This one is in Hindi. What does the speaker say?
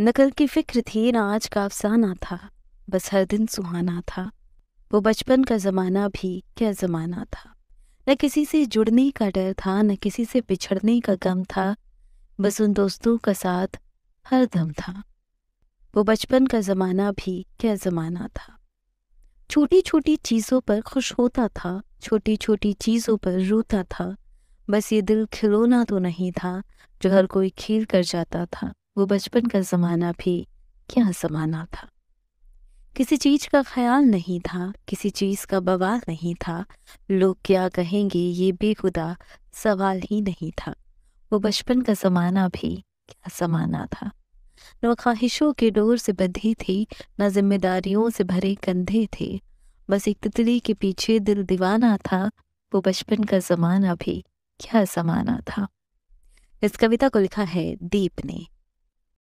नकल की फिक्र थी ना आज का अफसाना था बस हर दिन सुहाना था वो बचपन का ज़माना भी क्या ज़माना था न किसी से जुड़ने का डर था न किसी से बिछड़ने का गम था बस उन दोस्तों का साथ हर दम था वो बचपन का ज़माना भी क्या ज़माना था छोटी छोटी चीज़ों पर खुश होता था छोटी छोटी चीज़ों पर रोता था बस ये दिल खिलौना तो नहीं था जो हर कोई खेल कर जाता था वो बचपन का ज़माना भी क्या ज़माना था किसी चीज़ का ख्याल नहीं था किसी चीज़ का बवाल नहीं था लोग क्या कहेंगे ये बेखुदा सवाल ही नहीं था वो बचपन का ज़माना भी क्या ज़माना था न ख्वाहिशों के डोर से बंधी थी न जिम्मेदारियों से भरे कंधे थे बस एक तितली के पीछे दिल दीवाना था वो बचपन का ज़माना भी क्या ज़माना था इस कविता को लिखा है दीप ने